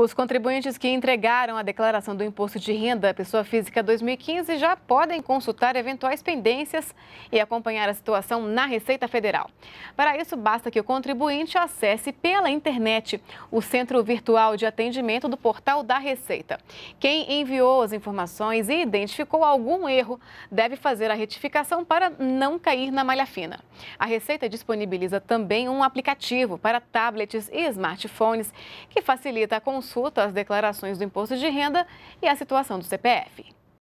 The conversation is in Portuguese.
Os contribuintes que entregaram a declaração do Imposto de Renda à Pessoa Física 2015 já podem consultar eventuais pendências e acompanhar a situação na Receita Federal. Para isso, basta que o contribuinte acesse pela internet o Centro Virtual de Atendimento do Portal da Receita. Quem enviou as informações e identificou algum erro deve fazer a retificação para não cair na malha fina. A Receita disponibiliza também um aplicativo para tablets e smartphones que facilita a consulta consulta as declarações do imposto de renda e a situação do CPF.